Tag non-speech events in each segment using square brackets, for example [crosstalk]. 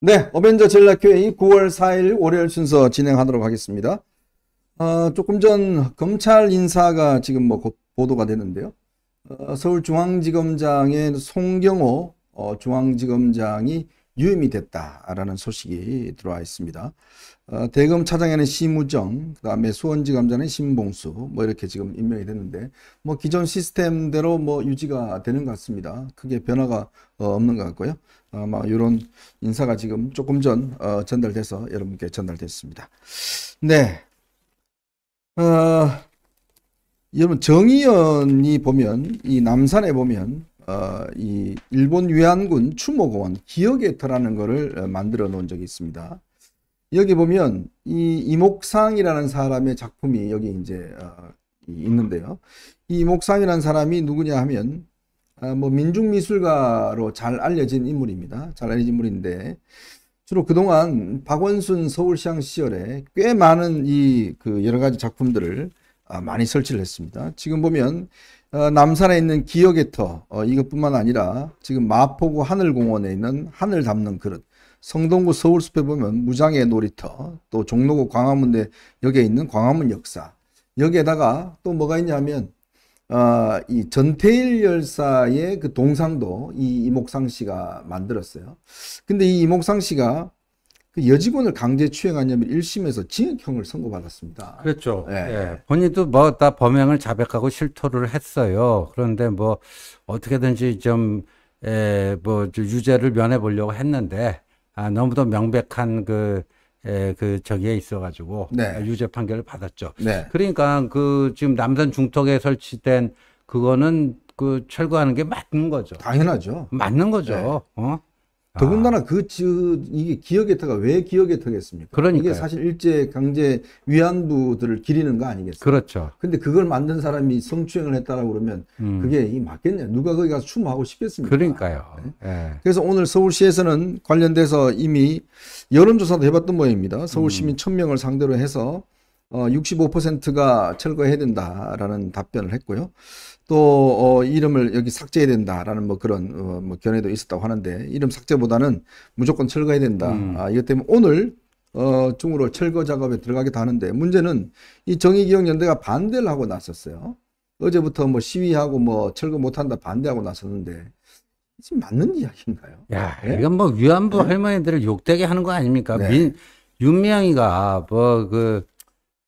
네, 어벤져 전략회의 9월 4일 월요일 순서 진행하도록 하겠습니다. 어, 조금 전 검찰 인사가 지금 뭐 보도가 되는데요. 어, 서울중앙지검장의 송경호 어, 중앙지검장이 유임이 됐다라는 소식이 들어와 있습니다. 어, 대검 차장에는 심우정, 그 다음에 수원지검장은 심봉수, 뭐 이렇게 지금 임명이 됐는데, 뭐 기존 시스템대로 뭐 유지가 되는 것 같습니다. 크게 변화가 어, 없는 것 같고요. 아마 이런 인사가 지금 조금 전 어, 전달돼서 여러분께 전달됐습니다. 네. 어, 여러분 정의연이 보면 이 남산에 보면 어, 이 일본 위안군 추모공원 기억의 터라는 것을 어, 만들어 놓은 적이 있습니다. 여기 보면 이 이목상이라는 사람의 작품이 여기 이제 어, 있는데요. 이 이목상이라는 사람이 누구냐 하면 아, 뭐 민중미술가로 잘 알려진 인물입니다. 잘 알려진 인물인데 주로 그동안 박원순 서울시장 시절에 꽤 많은 이그 여러 가지 작품들을 아, 많이 설치를 했습니다. 지금 보면 어, 남산에 있는 기억의 터 어, 이것뿐만 아니라 지금 마포구 하늘공원에 있는 하늘 담는 그릇 성동구 서울숲에 보면 무장의 놀이터 또 종로구 광화문대 역에 있는 광화문 역사 여기에다가 또 뭐가 있냐면 어, 이 전태일 열사의 그 동상도 이 이목상 씨가 만들었어요. 근데 이 이목상 씨가 그 여직원을 강제 추행하냐면 1심에서 징역형을 선고받았습니다. 그렇죠. 예. 예. 본인도 뭐 다 범행을 자백하고 실토를 했어요. 그런데 뭐 어떻게든지 좀 에, 예, 뭐 유죄를 면해 보려고 했는데 아, 너무도 명백한 그 에, 예, 그 저기에 있어가지고 네. 유죄 판결을 받았죠. 네. 그러니까 그 지금 남산 중턱에 설치된 그거는 그 철거하는 게 맞는 거죠. 당연하죠. 맞는 거죠. 네. 어? 아. 더군다나 그 지, 이게 기억의 터가 왜 기억의 터겠습니까? 그러니까 이게 사실 일제 강제 위안부들을 기리는 거 아니겠어요? 그렇죠. 근데 그걸 만든 사람이 성추행을 했다라고 그러면 음. 그게 이 맞겠냐? 누가 거기 가서 추모하고 싶겠습니까? 그러니까요. 네. 네. 그래서 오늘 서울시에서는 관련돼서 이미 여론조사도 해봤던 모양입니다. 서울 시민 음. 1,000명을 상대로 해서 어, 65%가 철거해야 된다라는 답변을 했고요. 또 어, 이름을 여기 삭제해야 된다라는 뭐 그런 어, 뭐 견해도 있었다고 하는데 이름 삭제보다는 무조건 철거해야 된다. 음. 아, 이것 때문에 오늘 어, 중으로 철거 작업에 들어가기도 하는데 문제는 이 정의기억연대가 반대를 하고 나섰어요. 어제부터 뭐 시위하고 뭐 철거 못한다 반대하고 나섰는데 지금 맞는 이야기인가요? 야, 예? 이건 뭐 위안부 네? 할머니들을 욕되게 하는 거 아닙니까? 네. 민, 윤미향이가 뭐그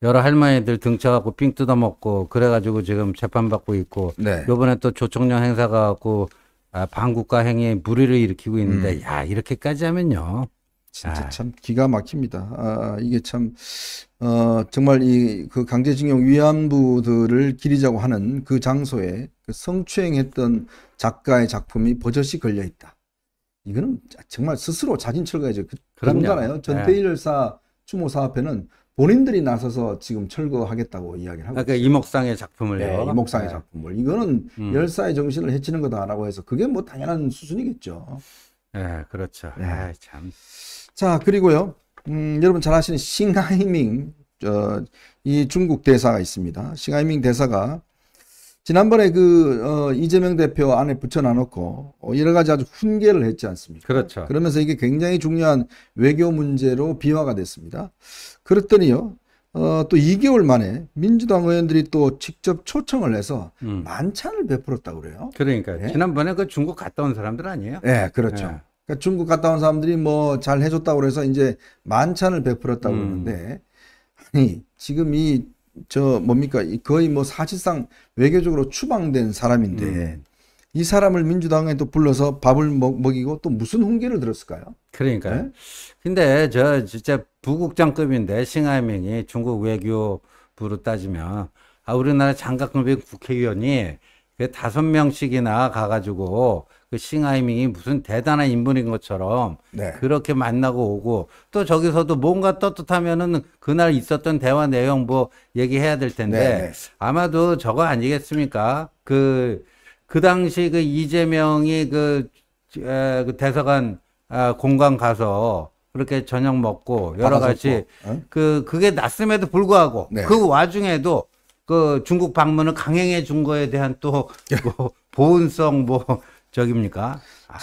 여러 할머니들 등쳐갖고 삥 뜯어먹고 그래가지고 지금 재판받고 있고 네. 요번에 또 조총련 행사가 갖고 아, 반국가 행위에 무리를 일으키고 있는데 음. 야 이렇게까지 하면요 진짜 아. 참 기가 막힙니다. 아, 이게 참, 어, 정말 이 그 강제징용 위안부들을 기리자고 하는 그 장소에 그 성추행했던 작가의 작품이 버젓이 걸려 있다. 이거는 정말 스스로 자진 철거해야죠. 그, 그런가요? 전태 베일사 네. 추모 사업회는 본인들이 나서서 지금 철거하겠다고 이야기를 하고 그러니까 이목상의 작품을요. 네, 이목상의 네. 작품을. 이거는 음. 열사의 정신을 해치는 거다라고 해서 그게 뭐 당연한 수준이겠죠. 네, 그렇죠. 네. 아, 참. 자, 그리고요. 음, 여러분 잘 아시는 싱하이밍 어, 이 중국 대사가 있습니다. 싱하이밍 대사가 지난번에 그 어, 이재명 대표 안에 붙여놔놓고 어, 여러 가지 아주 훈계를 했지 않습니까? 그렇죠. 그러면서 이게 굉장히 중요한 외교 문제로 비화가 됐습니다. 그랬더니요. 어, 또 2개월 만에 민주당 의원들이 또 직접 초청을 해서 음. 만찬을 베풀었다고 그래요. 그러니까 네. 지난번에 그 중국 갔다 온 사람들 아니에요? 네, 그렇죠. 네. 그러니까 중국 갔다 온 사람들이 뭐 잘 해줬다고 그래서 이제 만찬을 베풀었다고 음. 그러는데 아니 지금 이저 뭡니까 거의 뭐 사실상 외교적으로 추방된 사람인데 음. 이 사람을 민주당에 또 불러서 밥을 먹, 먹이고 또 무슨 훈계를 들었을까요? 그러니까요. 네? 근데 저 진짜 부국장급인데 싱하이밍이 중국 외교부로 따지면 아 우리나라 장각급인 국회의원이 그 다섯 명씩이나 가가지고 그 싱하이밍이 무슨 대단한 인물인 것처럼 네. 그렇게 만나고 오고 또 저기서도 뭔가 떳떳하면은 그날 있었던 대화 내용 뭐 얘기해야 될 텐데 네. 네. 아마도 저거 아니겠습니까? 그그 그 당시 그 이재명이 그, 에, 그 대사관 아, 공간 가서 그렇게 저녁 먹고 여러 가지 응? 그 그게 났음에도 불구하고 네. 그 와중에도 그 중국 방문을 강행해 준 거에 대한 또뭐보온성뭐 [laughs] 그 저기입니까 아.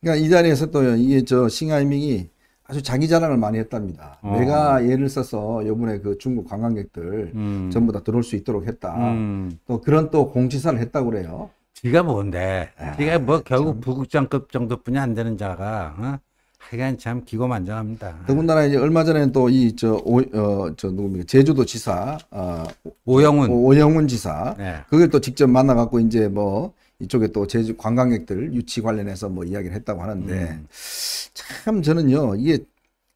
그러니까 이 자리에서 또 이게 저 싱하이밍이 아주 자기 자랑을 많이 했답니다. 어. 내가 예를 써서 요번에 그 중국 관광객들 음. 전부 다 들어올 수 있도록 했다. 음. 또 그런 또 공지사를 했다고 그래요. 지가 뭔데? 아, 지가 뭐 결국 참. 부국장급 정도뿐이 안 되는 자가 어? 하여간 참 기고만장합니다. 더군다나 이제 얼마 전에또 이 저어저 누굽니까 제주도 지사 어, 오영훈 오영훈 지사 네. 그걸 또 직접 만나갖고 이제 뭐 이쪽에 또 제주 관광객들 유치 관련해서 뭐 이야기를 했다고 하는데 음. 참 저는요 이게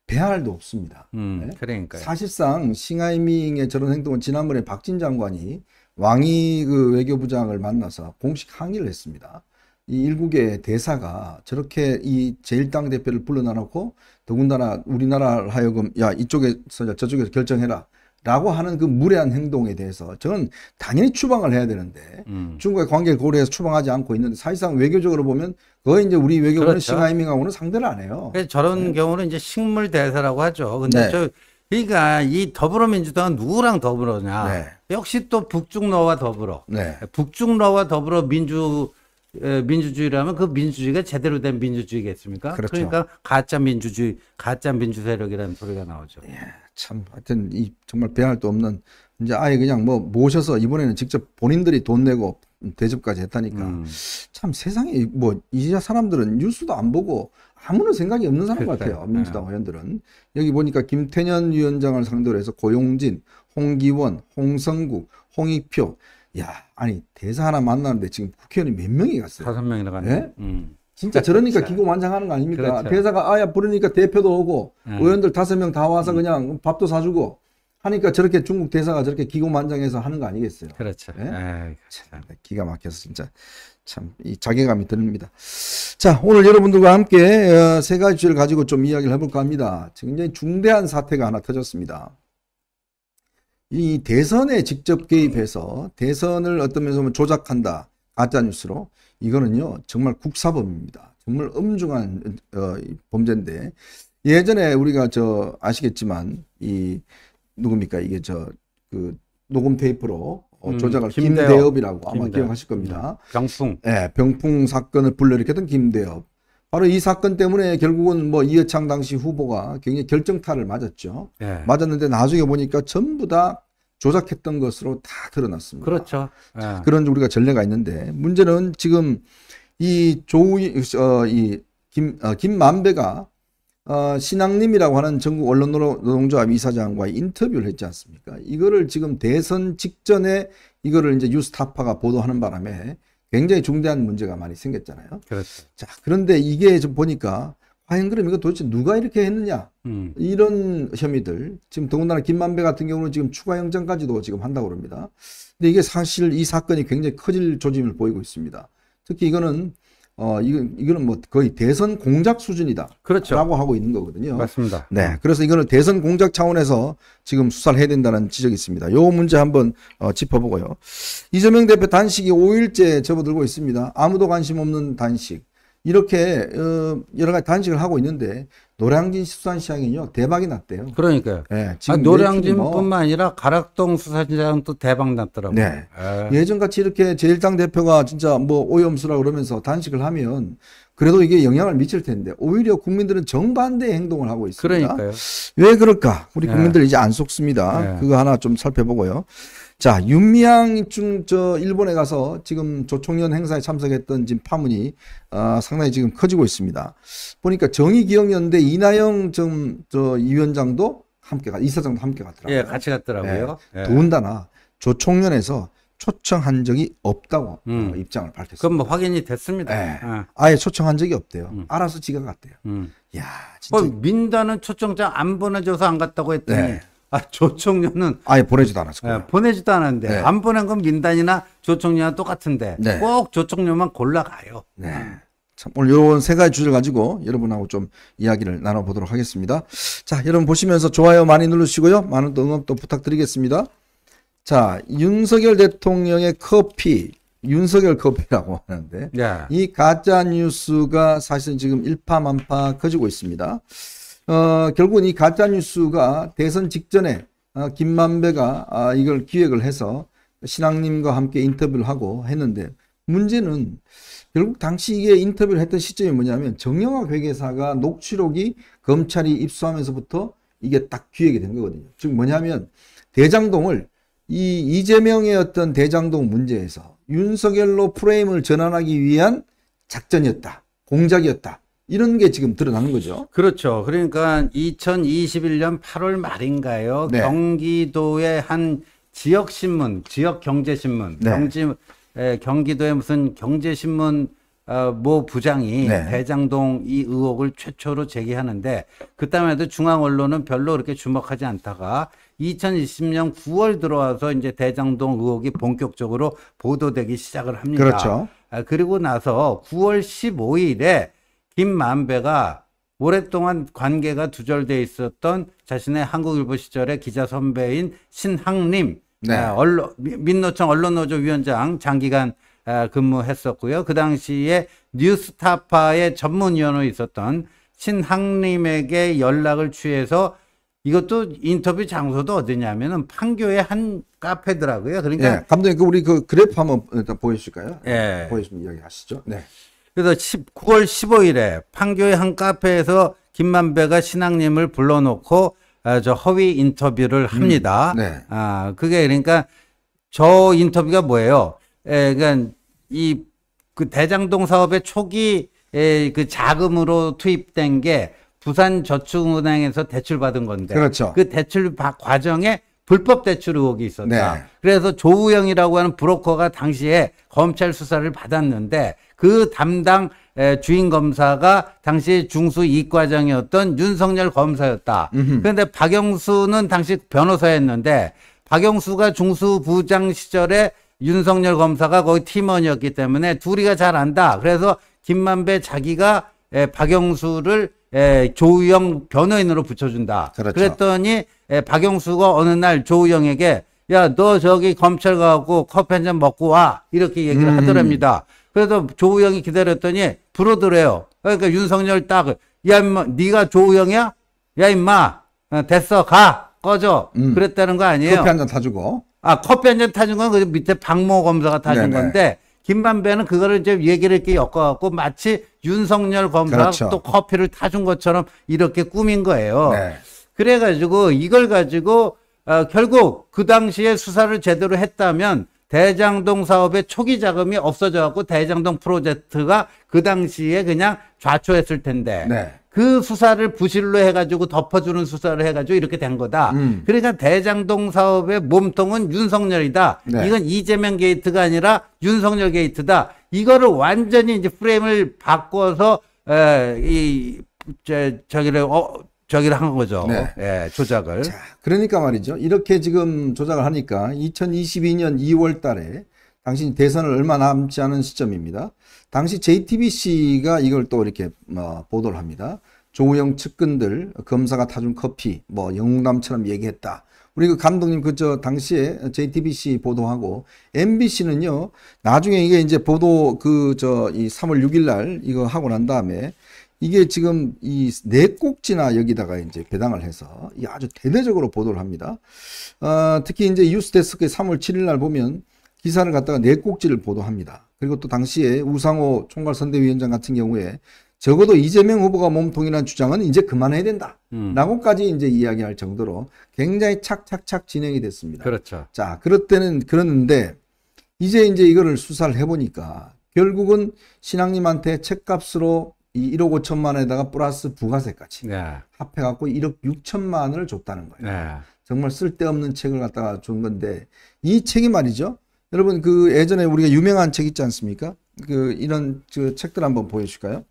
배알도 없습니다. 음, 네? 그러니까 사실상 싱하이밍의 저런 행동은 지난번에 박진 장관이 왕이 그 외교부장을 만나서 공식 항의를 했습니다. 이 일국의 대사가 저렇게 이제일당 대표를 불러놔놓고 더군다나 우리나라 하여금 야 이쪽에서 저쪽에서 결정해라 라고 하는 그 무례한 행동에 대해서 저는 당연히 추방을 해야 되는데 음. 중국의 관계를 고려해서 추방하지 않고 있는데 사실상 외교적으로 보면 거의 이제 우리 외교부는 그렇죠. 싱하이밍하고는 상대를 안 해요. 그래서 저런 네. 경우는 이제 식물 대사라고 하죠. 근데 네. 저 그러니까 이 더불어민주당은 누구랑 더불어냐? 네. 역시 또 북중러와 더불어. 네. 북중러와 더불어 민주 민주주의라면 그 민주주의가 제대로 된 민주주의겠습니까? 그렇죠. 그러니까 가짜 민주주의, 가짜 민주 세력이라는 소리가 나오죠. 예. 참 하여튼 이 정말 배할 도 없는 이제 아예 그냥 뭐 모셔서 이번에는 직접 본인들이 돈 내고 대접까지 했다니까 음. 참 세상에 뭐 이제 사람들은 뉴스도 안 보고 아무런 생각이 없는 사람 그렇죠. 같아요 민주당 네. 의원들은 여기 보니까 김태년 위원장을 상대로 해서 고용진, 홍기원, 홍성국, 홍익표 야 아니 대사 하나 만나는데 지금 국회의원이 몇 명이 갔어요? 다섯 명이나 갔네. 네? 음. 진짜 저러니까 기구 완장하는 거 아닙니까? 그렇죠. 회사가 아야 부르니까 대표도 오고 음. 의원들 다섯 명 다 와서 음. 그냥 밥도 사주고 하니까 저렇게 중국 대사가 저렇게 기구 만장해서 하는 거 아니겠어요? 그렇죠. 네? 예? 예, 참. 그렇죠. 기가 막혀서 진짜 참 이 자괴감이 듭니다. 자 오늘 여러분들과 함께 어, 세 가지 주제를 가지고 좀 이야기를 해볼까 합니다. 굉장히 중대한 사태가 하나 터졌습니다. 이 대선에 직접 개입해서 대선을 어떤 면에서 보면 조작한다 가짜 뉴스로 이거는요 정말 국사범입니다. 정말 엄중한 어, 범죄인데 예전에 우리가 저 아시겠지만 이 누굽니까 이게 저그 녹음 테이프로 어, 조작을 음, 김대엽. 김대엽이라고 아마 김대엽. 기억하실 겁니다. 음, 병풍. 예, 병풍 사건을 불러일으켰던 김대엽. 바로 이 사건 때문에 결국은 뭐이어창 당시 후보가 굉장히 결정타를 맞았죠. 예. 맞았는데 나중에 보니까 전부 다 조작했던 것으로 다 드러났습니다. 그렇죠. 자, 예. 그런 우리가 전례가 있는데 문제는 지금 이 조이 어, 이김 어, 김만배가 어, 신앙님이라고 하는 전국 언론 노동조합 이사장과 인터뷰를 했지 않습니까? 이거를 지금 대선 직전에 이거를 이제 뉴스타파가 보도하는 바람에 굉장히 중대한 문제가 많이 생겼잖아요. 그렇죠. 자, 그런데 이게 좀 보니까 과연 그럼 이거 도대체 누가 이렇게 했느냐 음. 이런 혐의들 지금 더군다나 김만배 같은 경우는 지금 추가 영장까지도 지금 한다고 합니다. 근데 이게 사실 이 사건이 굉장히 커질 조짐을 보이고 있습니다. 특히 이거는 어 이거 이거는 뭐 거의 대선 공작 수준이다. 그렇죠. 라고 하고 있는 거거든요. 맞습니다. 네. 그래서 이거는 대선 공작 차원에서 지금 수사를 해야 된다는 지적이 있습니다. 요 문제 한번 어, 짚어보고요. 이재명 대표 단식이 5일째 접어들고 있습니다. 아무도 관심 없는 단식. 이렇게 어, 여러 가지 단식을 하고 있는데 노량진 수산시장이요 대박이 났대요. 그러니까요. 네, 지금 아, 노량진뿐만 뭐, 아니라 가락동 수산시장도 대박 났더라고요. 네. 예. 예전 같이 이렇게 제일당 대표가 진짜 뭐 오염수라 그러면서 단식을 하면 그래도 이게 영향을 미칠 텐데 오히려 국민들은 정반대 행동을 하고 있습니다. 그러니까요. 왜 그럴까? 우리 예. 국민들 네. 이제 안 속습니다. 네. 그거 하나 좀 살펴보고요. 자, 윤미향 중, 저, 일본에 가서 지금 조총련 행사에 참석했던 지금 파문이, 어, 상당히 지금 커지고 있습니다. 보니까 정의기억연대 이나영 정, 저, 위원장도 함께 가, 이사장도 함께 갔더라고요. 예, 같이 갔더라고요. 예, 예. 더군다나 조총련에서 초청한 적이 없다고 음. 어, 입장을 밝혔습니다. 그건 뭐 확인이 됐습니다. 예. 아. 아예 초청한 적이 없대요. 음. 알아서 지가 갔대요. 음. 야, 어, 진짜. 어, 민다는 초청장 안 보내줘서 안 갔다고 했더니 네. 아, 조총련은 아예 보내지도 않았을 예, 거예요. 네, 보내지도 않았는데 네. 안 보낸 건 민단이나 조총련 똑같은데 네. 꼭 조총련만 골라가요. 네. 참 오늘 이런 세 가지 주제를 가지고 여러분하고 좀 이야기를 나눠보도록 하겠습니다. 자, 여러분 보시면서 좋아요 많이 누르시고요. 많은 응원 또 부탁드리겠습니다. 자, 윤석열 대통령의 커피, 윤석열 커피라고 [laughs] 하는데 예. 이 가짜 뉴스가 사실은 지금 일파만파 커지고 있습니다. 어, 결국은 이 가짜 뉴스가 대선 직전에 어, 김만배가 아, 이걸 기획을 해서 신앙님과 함께 인터뷰를 하고 했는데 문제는 결국 당시 이게 인터뷰를 했던 시점이 뭐냐면 정영학 회계사가 녹취록이 검찰이 입수하면서부터 이게 딱 기획이 된 거거든요. 즉 뭐냐면 대장동을 이 이재명의 어떤 대장동 문제에서 윤석열로 프레임을 전환하기 위한 작전이었다. 공작이었다. 이런 게 지금 드러나는 거죠. 그렇죠. 그러니까 2021년 8월 말인가요? 네. 경기도의 한 지역 신문, 지역 경제 신문, 네. 경지 경기도의 무슨 경제 신문 어, 모 부장이 네. 대장동 이 의혹을 최초로 제기하는데 그다음에 도 중앙 언론은 별로 그렇게 주목하지 않다가 2020년 9월 들어와서 이제 대장동 의혹이 본격적으로 보도되기 시작을 합니다. 그렇죠. 아, 그리고 나서 9월 15일에 김만배가 오랫동안 관계가 두절돼 있었던 자신의 한국일보 시절의 기자 선배인 신항림 네. 아, 언론, 민노총 언론노조 위원장 장기간 아, 근무했었고요. 그 당시에 뉴스타파의 전문위원으로 있었던 신항림에게 연락을 취해서 이것도 인터뷰 장소도 어디냐면은 판교의 한 카페더라고요. 그러니까 네, 감독님 그 우리 그 그래프 한번 보여주실까요? 예. 보여주면 이기 하시죠. 네. 그래서 10, 9월 15일에 판교의 한 카페에서 김만배가 신앙님을 불러놓고 아, 저 허위 인터뷰를 합니다. 음, 네. 아, 그게 그러니까 저 인터뷰가 뭐예요? 에, 예, 그러니까 이그 대장동 사업의 초기 에, 예, 그 자금으로 투입된 게 부산 저축은행에서 대출받은 건데. 그렇죠. 그 대출 과정에 불법 대출 의혹이 있었다. 네. 그래서 조우영이라고 하는 브로커가 당시에 검찰 수사를 받았는데 그 담당 주인 검사가 당시 중수 이과장이었던 윤석열 검사였다. 음흠. 그런데 박영수는 당시 변호사였는데 박영수가 중수 부장 시절에 윤석열 검사가 거의 팀원이었기 때문에 둘이가 잘 안다. 그래서 김만배 자기가 에, 박영수를 에, 조우영 변호인으로 붙여준다. 그렇죠. 그랬더니 에, 박영수가 어느 날 조우영에게 야 너 저기 검찰 가고 커피 한 잔 먹고 와 이렇게 얘기를 음. 하더랍니다. 그래서 조우영이 기다렸더니 불어들어요. 그러니까 윤석열 딱, 야, 임마, 네가 조우영이야? 야, 임마, 어, 됐어, 가, 꺼져. 음. 그랬다는 거 아니에요? 커피 한 잔 타주고. 아, 커피 한 잔 타준 건 그 밑에 박모 검사가 타준 네네. 건데, 김만배는 그거를 이제 얘기를 이렇게 엮어갖고 마치 윤석열 검사가 그렇죠. 또 커피를 타준 것처럼 이렇게 꾸민 거예요. 네. 그래가지고 이걸 가지고 어, 결국 그 당시에 수사를 제대로 했다면 대장동 사업의 초기 자금이 없어져 갖고 대장동 프로젝트가 그 당시에 그냥 좌초했을 텐데 네. 그 수사를 부실로 해가지고 덮어주는 수사를 해가지고 이렇게 된 거다. 음. 그러니까 대장동 사업의 몸통은 윤석열이다. 네. 이건 이재명 게이트가 아니라 윤석열 게이트다. 이거를 완전히 이제 프레임을 바꿔서 에, 이 저, 저기를 어, 저기를 한 거죠. 네. 예, 조작을. 자, 그러니까 말이죠. 이렇게 지금 조작을 하니까 2022년 2월 달에 당신 대선을 얼마 남지 않은 시점입니다. 당시 JTBC가 이걸 또 이렇게 어, 보도를 합니다. 조우영 측근들 검사가 타준 커피 뭐 영웅남처럼 얘기했다. 우리 그 감독님 그저 당시에 JTBC 보도하고 MBC는요 나중에 이게 이제 보도 그 저 이 3월 6일날 이거 하고 난 다음에 이게 지금 이 네 꼭지나 여기다가 이제 배당을 해서 아주 대대적으로 보도를 합니다. 어, 특히 이제 뉴스데스크의 3월 7일날 보면 기사를 갖다가 네 꼭지를 보도합니다. 그리고 또 당시에 우상호 총괄선대위원장 같은 경우에 적어도 이재명 후보가 몸통이라는 주장은 이제 그만해야 된다. 음. 라고까지 이제 이야기할 정도로 굉장히 착착착 진행이 됐습니다. 그렇죠. 자, 그럴 때는 그러는데 이제 이제 이거를 수사를 해보니까 결국은 신앙님한테 책값으로 이 1억 5천만 원에다가 플러스 부가세까지 네. 합해갖고 1억 6천만 원을 줬다는 거예요. 네. 정말 쓸데없는 책을 갖다가 준 건데 이 책이 말이죠. 여러분 그 예전에 우리가 유명한 책 있지 않습니까? 그 이런 그 책들 한번 보여주실까요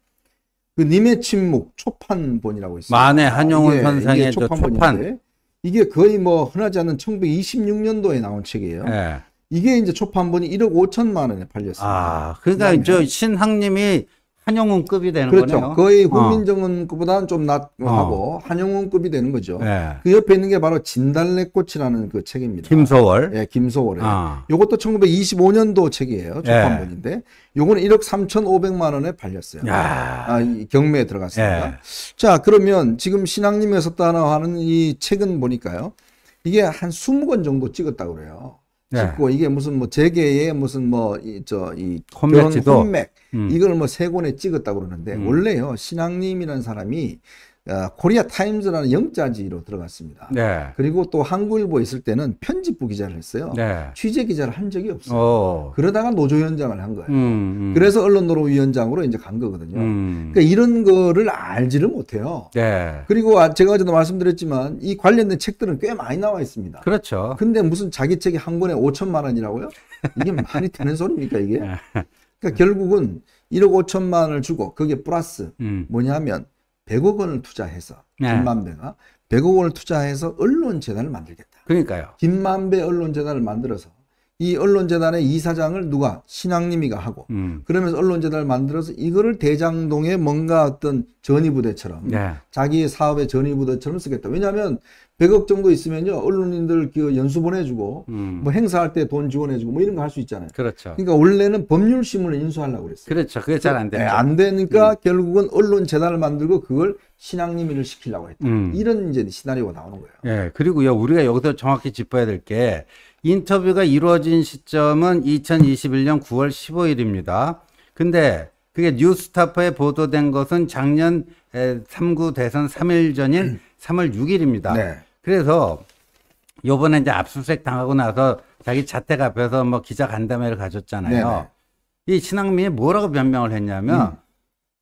그 님의 침묵 초판본이라고 있어요. 만의 한용운 아, 이게, 선상의 이게 초판 이게 거의 뭐 흔하지 않은 1926년도에 나온 책이에요. 네. 이게 이제 초판본이 1억 5천만 원에 팔렸습니다. 아, 그러니까 네. 저 신학님이 한영훈급이 되는 그렇죠. 거네요. 거의 후민정은보다는 어. 좀낮고 어. 한영훈급이 되는 거죠. 네. 그 옆에 있는 게 바로 진달래꽃이라는 그 책입니다. 김소월. 예, 김소월 어. 아. 요것도 1925년도 책이에요. 초판본인데. 예. 네. 요거는 1억 3,500만 원에 팔렸어요. 야. 아, 경매에 들어갔습니다. 네. 자, 그러면 지금 신앙님에서 따라하는 이 책은 보니까요. 이게 한 20권 정도 찍었다고 그래요. 짓고 네. 이게 무슨 뭐 재계의 무슨 뭐저이 혼맥 혼맥 음. 이걸 뭐세 권에 찍었다고 그러는데 음. 원래요 신앙님이라는 사람이 어, 코리아 타임즈라는 영자지로 들어갔습니다. 네. 그리고 또 한국일보 있을 때는 편집부 기자를 했어요. 네. 취재 기자를 한 적이 없어요. 오. 어. 그러다가 노조위원장을 한 거예요. 음, 음. 그래서 언론노조위원장으로 이제 간 거거든요. 음. 그러니까 이런 거를 알지를 못해요. 네. 그리고 아, 제가 어제도 말씀드렸지만 이 관련된 책들은 꽤 많이 나와 있습니다. 그렇죠. 근데 무슨 자기 책이 한 권에 5천만 원이라고요? 이게 많이 [laughs] 되는 소리입니까 이게? 네. 그러니까 결국은 1억 5천만을 원 주고 그게 플러스 음. 뭐냐면 100억 원을 투자해서 네. 김만배가 100억 원을 투자해서 언론 재단을 만들겠다. 그러니까요. 김만배 언론 재단을 만들어서 이 언론재단의 이사장을 누가 신앙님이가 하고 음. 그러면서 언론재단을 만들어서 이거를 대장동의 뭔가 어떤 전위부대처럼 네. 자기 사업의 전위부대처럼 쓰겠다. 왜냐하면 100억 정도 있으면요 언론인들 그 연수 보내주고 음. 뭐 행사할 때 돈 지원해주고 뭐 이런 거 할 수 있잖아요. 그렇죠. 그러니까 원래는 법률 심문을 인수하려고 그랬어요. 그렇죠. 그게 잘안 되죠. 네, 예, 안 되니까 음. 결국은 언론 재단을 만들고 그걸 신앙님이를 시키려고 했다. 음. 이런 이제 시나리오가 나오는 거예요. 예. 네, 그리고요 우리가 여기서 정확히 짚어야 될게 인터뷰가 이루어진 시점은 2021년 9월 15일입니다. 근데 그게 뉴스타파에 보도된 것은 작년 3구 대선 3일 전인 3월 [clears throat] 6일입니다. 네. 그래서 요번에 이제 압수수색 당하고 나서 자기 자택 앞에서 뭐 기자 간담회를 가졌잖아요. 네네. 이 신앙민이 뭐라고 변명을 했냐면 음.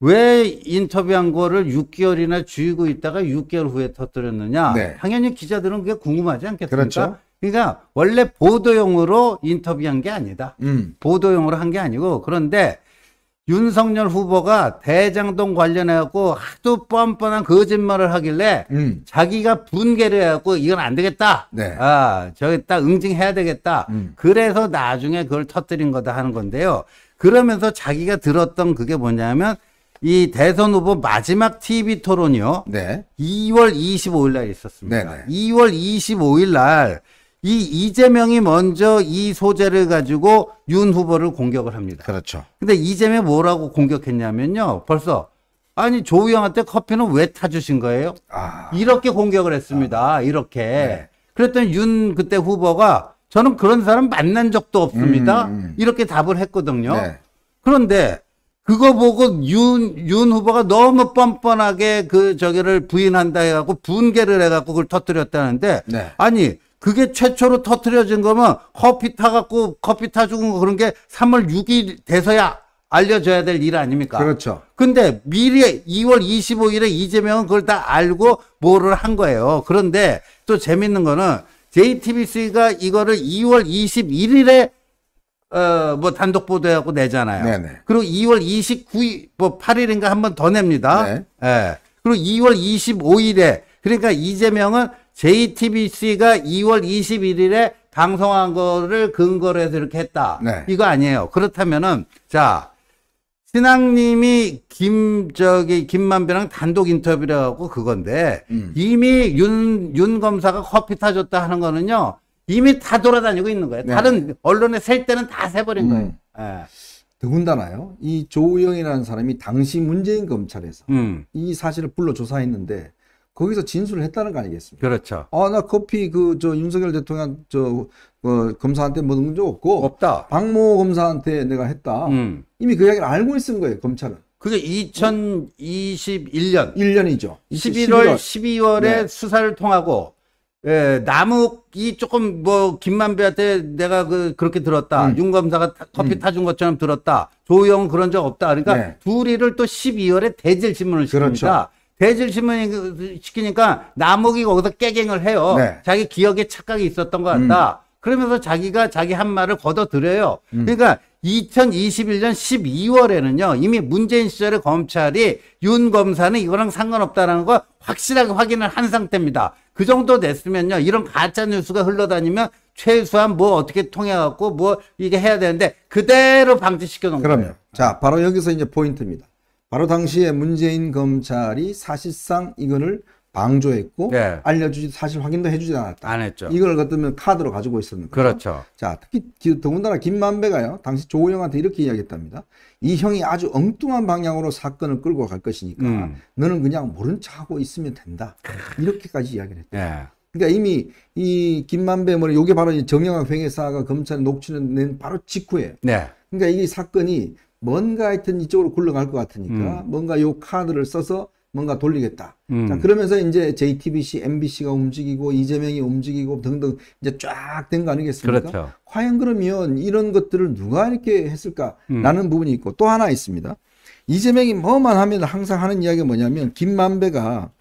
왜 인터뷰한 거를 6개월이나 쥐고 있다가 6개월 후에 터뜨렸느냐. 네. 당연히 기자들은 그게 궁금하지 않겠습니까? 그렇죠. 그러니까 원래 보도용으로 인터뷰한 게 아니다. 음. 보도용으로 한 게 아니고 그런데 윤석열 후보가 대장동 관련해갖고 하도 뻔뻔한 거짓말을 하길래 음. 자기가 분개를 해갖고 이건 안 되겠다. 네. 아, 저기딱 응징해야 되겠다. 음. 그래서 나중에 그걸 터뜨린 거다 하는 건데요. 그러면서 자기가 들었던 그게 뭐냐면 이 대선 후보 마지막 TV 토론이요. 네. 2월 25일 날 있었습니다. 네네. 2월 25일 날이 이재명이 먼저 이 소재를 가지고 윤 후보를 공격을 합니다. 그렇죠. 근데 이재명이 뭐라고 공격했냐면요. 벌써 아니 조우영한테 커피는 왜 타주신 거예요? 아... 이렇게 공격을 했습니다. 아... 이렇게. 네. 그랬더니 윤 그때 후보가 저는 그런 사람 만난 적도 없습니다. 음, 음, 이렇게 답을 했거든요. 네. 그런데 그거 보고 윤, 윤 후보가 너무 뻔뻔하게 그 저기를 부인한다 해갖고 분개를 해갖고 그걸 터뜨렸다는데 네. 아니 그게 최초로 터트려진 거면 커피 타갖고 커피 타 죽은 거 그런 게 3월 6일 돼서야 알려줘야 될 일 아닙니까? 그렇죠. 근데 미리 2월 25일에 이재명은 그걸 다 알고 뭐를 한 거예요. 그런데 또 재밌는 거는 JTBC가 이거를 2월 21일에 어뭐 단독 보도하고 내잖아요. 네네. 그리고 2월 29일 뭐 8일인가 한 번 더 냅니다. 네. 예. 그리고 2월 25일에 그러니까 이재명은 JTBC가 2월 21일에 방송한 거를 근거로 해서 이렇게 했다. 네. 이거 아니에요. 그렇다면은 자 신앙님이 김 저기 김만배랑 단독 인터뷰를하고 그건데 음. 이미 윤 윤 검사가 커피 타줬다 하는 거는요 이미 다 돌아다니고 있는 거예요. 네. 다른 언론에 셀 때는 다 세버린 음. 거예요. 네. 더군다나요. 이 조우영이라는 사람이 당시 문재인 검찰에서 음. 이 사실을 불러 조사했는데 거기서 진술을 했다는 거 아니겠습니까? 그렇죠. 아, 나 커피 그 저 윤석열 대통령 저 어, 검사한테 뭐든 적 없고 없다. 박모 검사한테 내가 했다. 음. 이미 그 이야기를 알고 있은 거예요, 검찰은. 그게 2021년 1년이죠. 11월 12월. 에 네. 수사를 통하고 예, 남욱이 조금 뭐 김만배한테 내가 그 그렇게 들었다. 음. 윤 검사가 타, 커피 음. 타준 것처럼 들었다. 조영 그런 적 없다. 그러니까 네. 둘이를 또 12월에 대질 신문을 시킵니다. 그렇죠. 배질 심으니 그, 그, 시키니까 남욱이 거기서 깨갱을 해요. 네. 자기 기억에 착각이 있었던 것 같다. 음. 그러면서 자기가 자기 한 말을 걷어들여요. 음. 그러니까 2021년 12월에는요 이미 문재인 시절의 검찰이 윤 검사는 이거랑 상관없다라는 걸 확실하게 확인을 한 상태입니다. 그 정도 됐으면요 이런 가짜 뉴스가 흘러다니면 최소한 뭐 어떻게 통해 갖고 뭐 이게 해야 되는데 그대로 방지시켜 놓은 거예요. 그럼요. 자 바로 여기서 이제 포인트입니다. 바로 당시에 문재인 검찰이 사실상 이거를 방조했고 네. 알려주지 사실 확인도 해주지 않았다. 안 했죠. 이걸 거두면 카드로 가지고 있었는데. 그렇죠. 자 특히 더군다나 김만배가요 당시 조호영한테 이렇게 이야기했답니다. 이 형이 아주 엉뚱한 방향으로 사건을 끌고 갈 것이니까 음. 너는 그냥 모른 척하고 있으면 된다. 이렇게까지 이야기를 했다. 네. 예. 그러니까 이미 이 김만배 뭐래 요게 바로 정영학 회계사가 검찰에 녹취를 낸 바로 직후에. 네. 그러니까 이 사건이 뭔가 하여튼 이쪽으로 굴러갈 것 같으니까 음. 뭔가 요 카드를 써서 뭔가 돌리겠다. 음. 자, 그러면서 이제 JTBC, MBC가 움직이고 이재명이 움직이고 등등 이제 쫙 된 거 아니겠습니까? 그렇죠. 과연 그러면 이런 것들을 누가 이렇게 했을까라는 음. 부분이 있고 또 하나 있습니다. 이재명이 뭐만 하면 항상 하는 이야기가 뭐냐면 김만배가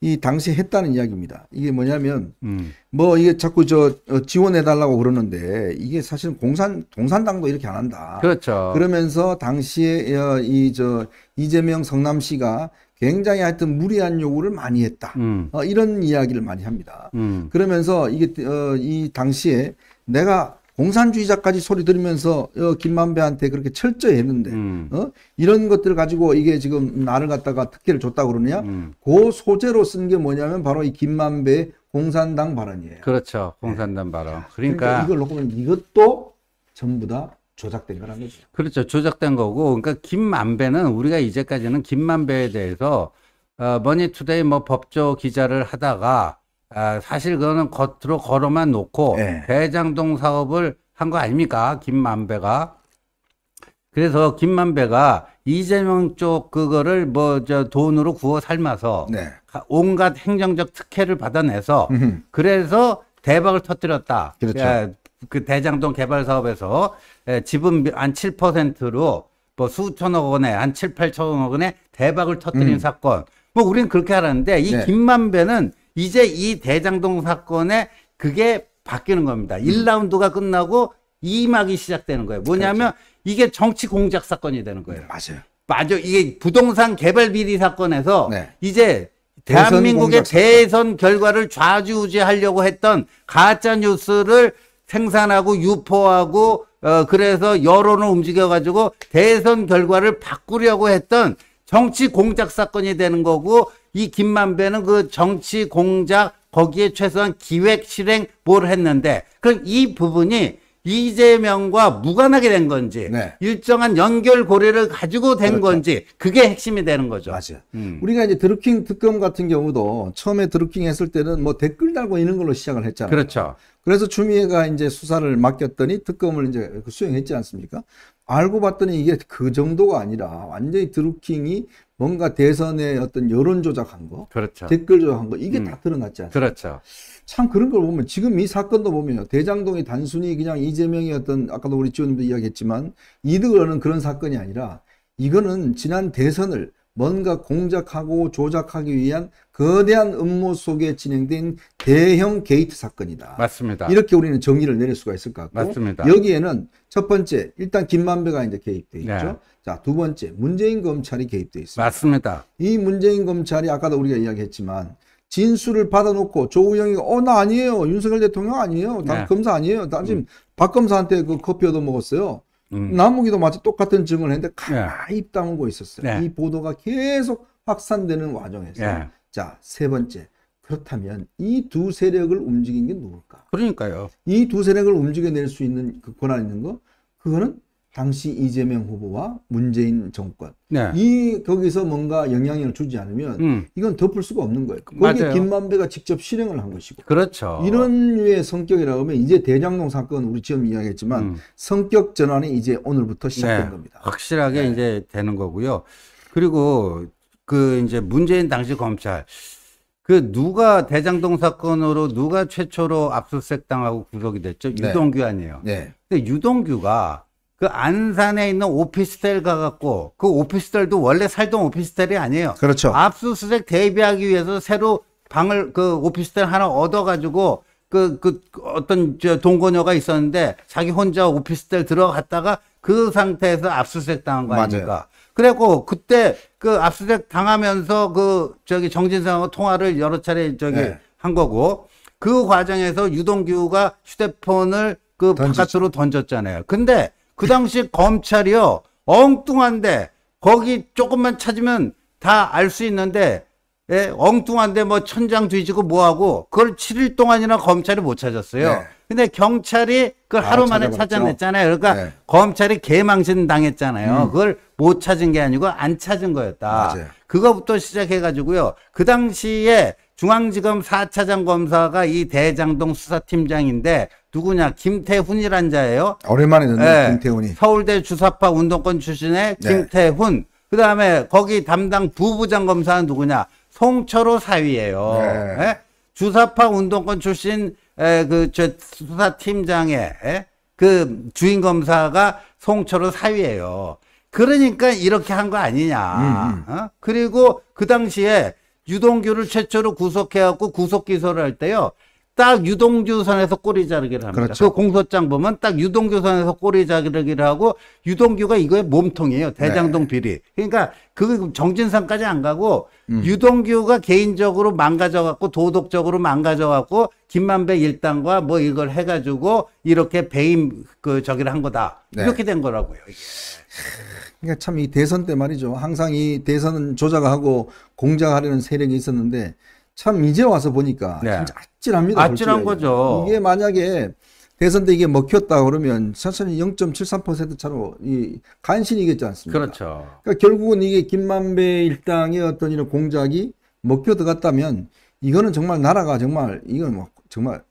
이 당시 했다는 이야기입니다. 이게 뭐냐면 음. 뭐 이게 자꾸 저 어, 지원해 달라고 그러는데 이게 사실은 공산 공산당도 이렇게 안 한다. 그렇죠. 그러면서 당시에 어, 이저 이재명 성남시가 굉장히 하여튼 무리한 요구를 많이 했다. 음. 어, 이런 이야기를 많이 합니다. 음. 그러면서 이게 어, 이 당시에 내가 공산주의자까지 소리 들으면서 어, 김만배한테 그렇게 철저히 했는데 음. 어? 이런 것들 가지고 이게 지금 나를 갖다가 특혜를 줬다 고 그러느냐? 음. 그 소재로 쓴 게 뭐냐면 바로 이김만배 공산당 발언이에요. 그렇죠. 공산당 네. 발언. 그러니까, 그러니까 이걸 놓고 보면 이것도 전부 다 조작된 거란 거죠. 그렇죠. 조작된 거고 그러니까 김만배는 우리가 이제까지는 김만배에 대해서 어, 머니투데이 뭐 법조 기자를 하다가 아, 사실 그거는 겉으로 걸어만 놓고 네. 대장동 사업을 한 거 아닙니까? 김만배가. 그래서 김만배가 이재명 쪽 그거를 뭐 저 돈으로 구워 삶아서 네. 온갖 행정적 특혜를 받아내서 음흠. 그래서 대박을 터뜨렸다. 그렇죠. 예, 그 대장동 개발 사업에서 예, 지분 한 7%로 뭐 수천억 원에 한 7, 8천억 원에 대박을 터뜨린 음. 사건. 뭐 우리는 그렇게 알았는데이 네. 김만배는 이제 이 대장동 사건에 그게 바뀌는 겁니다. 1라운드가 음. 끝나고 2막이 시작되는 거예요. 뭐냐면 그렇죠. 이게 정치 공작 사건이 되는 거예요. 네, 맞아요. 맞아. 이게 부동산 개발 비리 사건에서 네. 이제 대한민국의 대선 결과를 좌지우지하려고 했던 가짜 뉴스를 생산하고 유포하고 어 그래서 여론을 움직여 가지고 대선 결과를 바꾸려고 했던 정치 공작 사건이 되는 거고 이 김만배는 그 정치 공작 거기에 최소한 기획 실행 뭘 했는데 그럼 이 부분이 이재명과 무관하게 된 건지 네. 일정한 연결 고리를 가지고 된 그렇죠. 건지 그게 핵심이 되는 거죠. 맞아요. 음. 우리가 이제 드루킹 특검 같은 경우도 처음에 드루킹 했을 때는 뭐 댓글 달고 이런 걸로 시작을 했잖아요. 그렇죠. 그래서 추미애가 이제 수사를 맡겼더니 특검을 이제 수행했지 않습니까? 알고 봤더니 이게 그 정도가 아니라 완전히 드루킹이 뭔가 대선의 어떤 여론 조작한 거, 그렇죠. 댓글 조작한 거 이게 음. 다 드러났지 않습니까? 그렇죠. 참 그런 걸 보면 지금 이 사건도 보면요 대장동이 단순히 그냥 이재명이 어떤 아까도 우리 지원님도 이야기했지만 이득을 얻는 그런 사건이 아니라 이거는 지난 대선을 뭔가 공작하고 조작하기 위한 거대한 음모 속에 진행된 대형 게이트 사건이다. 맞습니다. 이렇게 우리는 정의를 내릴 수가 있을 것 같고 맞습니다. 여기에는 첫 번째 일단 김만배가 이제 개입돼 네. 있죠. 네. 자, 두 번째 문재인 검찰이 개입돼 있습니다. 맞습니다. 이 문재인 검찰이 아까도 우리가 이야기했지만 진술을 받아놓고 조우영이어나 아니에요 윤석열 대통령 아니에요 당 네. 검사 아니에요 나 지금 음. 박 검사한테 그 커피 얻 먹었어요 음. 남욱이도 마치 똑같은 증언을 했는데 가만히 예. 입 다물고 있었어요. 예. 이 보도가 계속 확산되는 과정에서 예. 자세 번째 그렇다면 이 두 세력을 움직인 게 누굴까? 그러니까요. 이 두 세력을 움직여낼 수 있는 그 권한 있는 거 그거는 당시 이재명 후보와 문재인 정권 네. 이 거기서 뭔가 영향을 력 주지 않으면 음. 이건 덮을 수가 없는 거예요. 거기에 김만배가 직접 실행을 한 것이고 그렇죠. 이런 류의 성격이라고 하면 이제 대장동 사건 우리 지금 이야기했지만 음. 성격 전환이 이제 오늘부터 시작된 네. 겁니다. 확실하게 네. 이제 되는 거고요. 그리고 그 이제 문재인 당시 검찰 그 누가 대장동 사건으로 누가 최초로 압수수색 당하고 구속이 됐죠? 네. 유동규 아니에요. 네. 근데 유동규가 그 안산에 있는 오피스텔 가갖고 그 오피스텔도 원래 살던 오피스텔이 아니에요. 그렇죠. 압수수색 대비하기 위해서 새로 방을 그 오피스텔 하나 얻어가지고 그, 그 어떤 저 동거녀가 있었는데 자기 혼자 오피스텔 들어갔다가 그 상태에서 압수수색 당한 거 아닙니까? 맞아요. 그래갖고 그때 그 압수수색 당하면서 그 저기 정진상하고 통화를 여러 차례 저기 네. 한 거고 그 과정에서 유동규가 휴대폰을 그 던졌죠. 바깥으로 던졌잖아요. 근데 그 당시 검찰이요 엉뚱한데 거기 조금만 찾으면 다 알 수 있는데 예, 엉뚱한데 뭐 천장 뒤지고 뭐하고 그걸 7일 동안이나 검찰이 못 찾았어요. 네. 근데 경찰이 그걸 아, 하루 만에 찾아봤죠. 찾아냈잖아요. 그러니까 네. 검찰이 개망신 당했잖아요. 음. 그걸 못 찾은 게 아니고 안 찾은 거였다. 맞아요. 그거부터 시작해가지고요. 그 당시에 중앙지검 4차장 검사가 이 대장동 수사팀장인데 누구냐 김태훈이란 자예요. 오랜만에 듣는 네. 김태훈이. 서울대 주사파 운동권 출신의 네. 김태훈. 네. 그 다음에 거기 담당 부부장 검사는 누구냐 송철호 사위예요. 네. 네? 주사파 운동권 출신 그저 수사팀장의 에? 그 주인 검사가 송철호 사위예요. 그러니까 이렇게 한 거 아니냐. 음, 음. 어? 그리고 그 당시에 유동규를 최초로 구속해갖고 구속 기소를 할 때요. 딱 유동규 선에서 꼬리 자르기를 합니다. 그렇죠. 그 공소장 보면 딱 유동규 선에서 꼬리 자르기를 하고 유동규가 이거의 몸통이에요. 대장동 네. 비리. 그러니까 그 정진상까지 안 가고 음. 유동규가 개인적으로 망가져갖고 도덕적으로 망가져갖고 김만배 일당과 뭐 이걸 해가지고 이렇게 배임 그 저기를 한 거다. 네. 이렇게 된 거라고요. 그러니까 참 이 대선 때 말이죠. 항상 이대선 조작하고 공작하려는 세력이 있었는데 참 이제 와서 보니까 네. 진짜 아찔합니다. 아찔한 솔직히. 거죠. 이게 만약에 대선 때 이게 먹혔다 그러면 사실은 0.73% 차로 이 간신히 이겼지 않습니까? 그렇죠. 그러니까 결국은 이게 김만배 일당의 어떤 이런 공작이 먹혀 들어갔다면 이거는 정말 나라가 정말 이건 뭐 정말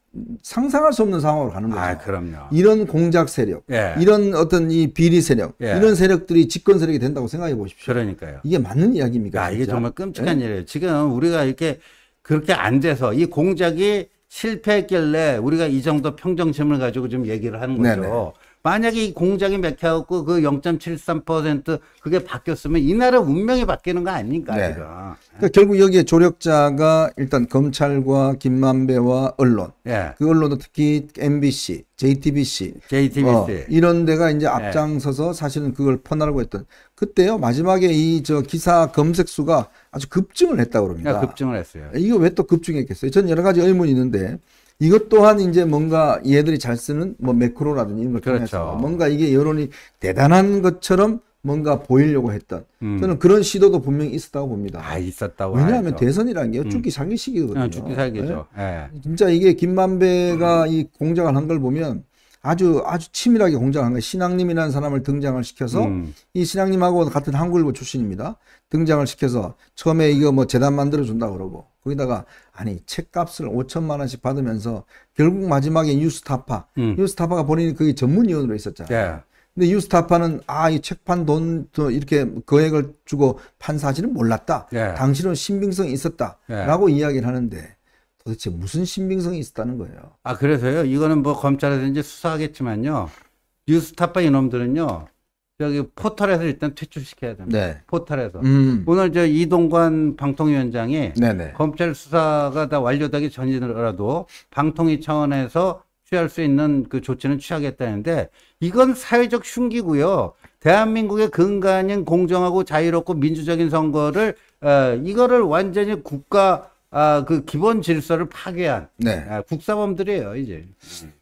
상상할 수 없는 상황으로 가는 거죠. 아, 그럼요. 이런 공작 세력, 예. 이런 어떤 이 비리 세력, 예. 이런 세력들이 집권 세력이 된다고 생각해 보십시오. 그러니까요. 이게 맞는 이야기입니까? 아, 이게 정말 끔찍한 예? 일이에요. 지금 우리가 이렇게 그렇게 안 돼서 이 공작이 실패했길래 우리가 이 정도 평정심을 가지고 좀 얘기를 하는 거죠. 네네. 만약에 이공장이 맥혀갖고 그 0.73% 그게 바뀌었으면 이 나라 운명이 바뀌는 거 아닙니까? 네. 그러니까 결국 여기에 조력자가 일단 검찰과 김만배와 언론. 네. 그 언론도 특히 MBC, JTBC. JTBC. 어, 이런 데가 이제 앞장서서 예. 사실은 그걸 퍼나르고 했던. 그때요, 마지막에 이 저 기사 검색수가 아주 급증을 했다고 그럽니다. 예, 급증을 했어요. 이거 왜 또 급증했겠어요? 전 여러 가지 의문이 있는데. 이것 또한 이제 뭔가 얘들이 잘 쓰는 뭐 매크로라든지 이런 걸 통해서 그렇죠. 뭔가 이게 여론이 대단한 것처럼 뭔가 보이려고 했던 음. 저는 그런 시도도 분명히 있었다고 봅니다. 아 있었다고. 왜냐하면 알죠. 대선이라는 게 음. 죽기 살기시기거든요 아, 죽기 살기죠. 네? 네. 진짜 이게 김만배가 음. 이 공작을 한 걸 보면 아주 아주 치밀하게 공작한 거예요. 신앙님이라는 사람을 등장을 시켜서 음. 이 신앙님하고 같은 한국일보 출신입니다. 등장을 시켜서 처음에 이거 뭐 재단 만들어 준다 그러고 거기다가 아니 책값을 5천만 원씩 받으면서 결국 마지막에 뉴스타파 음. 뉴스타파가 본인이 그게 전문위원으로 있었잖아요. 예. 근데 뉴스타파는아 이 책판 돈 이렇게 거액을 주고 판 사실은 몰랐다. 예. 당신은 신빙성이 있었다라고 예. 이야기를 하는데 도대체 무슨 신빙성이 있었다는 거예요. 아 그래서요. 이거는 뭐 검찰에서든지 수사하겠지만요. 뉴스타파 이놈들은요. 저기 포털에서 일단 퇴출시켜야 됩니다. 네. 포털에서. 음. 오늘 저 이동관 방통위원장이 네네. 검찰 수사가 다 완료되기 전이라도 방통위 차원에서 취할 수 있는 그 조치는 취하겠다는데 이건 사회적 흉기고요. 대한민국의 근간인 공정하고 자유롭고 민주적인 선거를 에, 어, 이거를 완전히 국가 아, 그 기본 질서를 파괴한 네. 아, 국사범들이에요, 이제.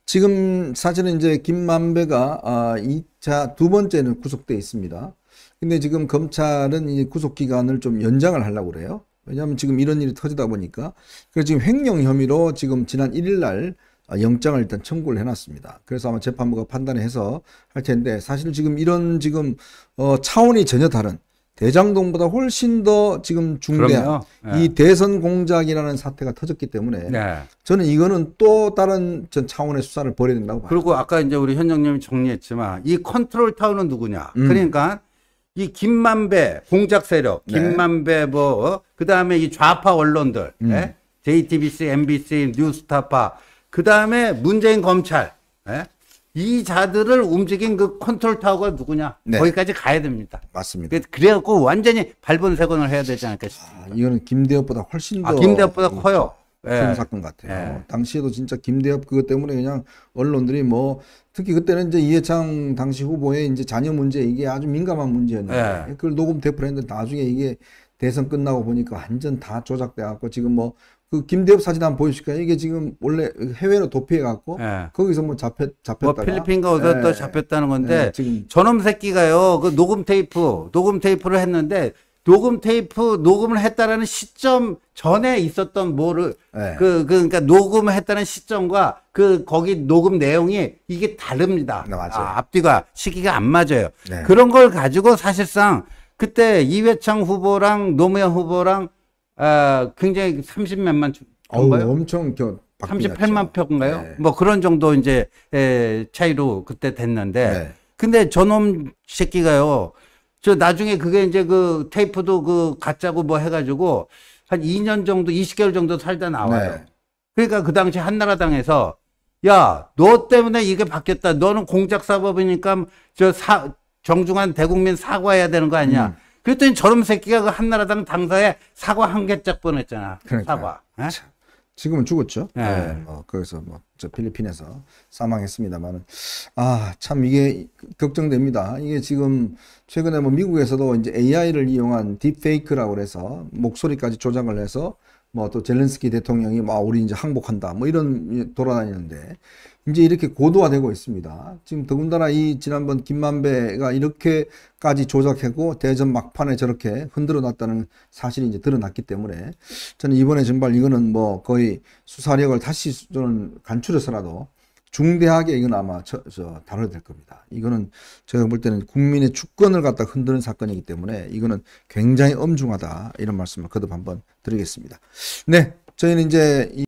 지금 사실은 이제 김만배가 아, 2차 두 번째는 구속돼 있습니다. 근데 지금 검찰은 이 구속 기간을 좀 연장을 하려고 그래요. 왜냐하면 지금 이런 일이 터지다 보니까 그래서 지금 횡령 혐의로 지금 지난 1일 날 아, 영장을 일단 청구를 해놨습니다. 그래서 아마 재판부가 판단해서 할 텐데 사실 지금 이런 지금 어, 차원이 전혀 다른 대장동보다 훨씬 더 지금 중대한 네. 이 대선 공작이라는 사태가 터졌기 때문에 네. 저는 이거는 또 다른 전 차원의 수사를 벌여야 된다고 봐요. 그리고 아까 이제 우리 현정님이 정리했지만 이 컨트롤 타워는 누구냐? 음. 그러니까 이 김만배 공작 세력, 네. 김만배 뭐 어? 그다음에 이 좌파 언론들, 음. 예? JTBC, MBC, 뉴스타파, 그다음에 문재인 검찰, 예? 이 자들을 움직인 그 컨트롤 타워가 누구냐 네. 거기까지 가야 됩니다. 맞습니다. 그래갖고 완전히 발본색원을 해야 되지 않을습니다 아, 이거는 김대엽보다 훨씬 아, 더 아, 김대엽보다 그, 커요. 큰 예. 사건 같아요. 예. 어, 당시에도 진짜 김대엽 그것 때문에 그냥 언론들이 뭐 특히 그때는 이제 이해창 당시 후보의 이제 자녀 문제 이게 아주 민감한 문제였는데 예. 그걸 녹음 테프를 했는데 나중에 이게 대선 끝나고 보니까 완전 다 조작돼 갖고 지금 뭐그 김대엽 사진 한 번 보여줄까요? 주 이게 지금 원래 해외로 도피해 갖고 예. 거기서 뭐 잡혔 잡혔다가 뭐 필리핀가 어디 예. 또 잡혔다는 건데 예. 지금 저놈 새끼가요 그 녹음 테이프 녹음 테이프를 했는데 녹음 테이프 녹음을 했다라는 시점 전에 있었던 뭐를 예. 그, 그 그러니까 녹음했다는 을 시점과 그 거기 녹음 내용이 이게 다릅니다. 네, 아, 앞뒤가 시기가 안 맞아요. 네. 그런 걸 가지고 사실상 그때 이회창 후보랑 노무현 후보랑 어, 굉장히 30몇만 표인가요? 엄청 겨, 38만 표인가요? 네. 뭐 그런 정도 이제 에, 차이로 그때 됐는데 네. 근데 저놈 새끼가요. 저 나중에 그게 이제 그 테이프도 그 가짜고 뭐 해가지고 한 2년 정도 20개월 정도 살다 나와요. 네. 그러니까 그 당시 한나라당에서 야 너 때문에 이게 바뀌었다. 너는 공작 사법이니까 저 사, 정중한 대국민 사과해야 되는 거아니냐 음. 그랬더니 저놈 새끼가 그 한나라당 당사에 사과 한 개짝 보냈잖아. 그러니까. 사과. 네? 지금은 죽었죠. 네. 네. 뭐 그래서 뭐저 필리핀에서 사망했습니다만은 아 참 이게 걱정됩니다. 이게 지금 최근에 뭐 미국에서도 이제 AI를 이용한 딥페이크라고 해서 목소리까지 뭐 조작을 해서 뭐 또 젤렌스키 대통령이 막 뭐, 아, 우리 이제 항복한다 뭐 이런 돌아다니는데 이제 이렇게 고도화되고 있습니다. 지금 더군다나 이 지난번 김만배가 이렇게까지 조작하고 대전 막판에 저렇게 흔들어 놨다는 사실이 이제 드러났기 때문에 저는 이번에 정말 이거는 뭐 거의 수사력을 다시 저는 간추려서라도 중대하게 이건 아마 저, 저 다뤄야 될 겁니다. 이거는 제가 볼 때는 국민의 주권을 갖다 흔드는 사건이기 때문에 이거는 굉장히 엄중하다 이런 말씀을 거듭 한번 드리겠습니다. 네, 저희는 이제 이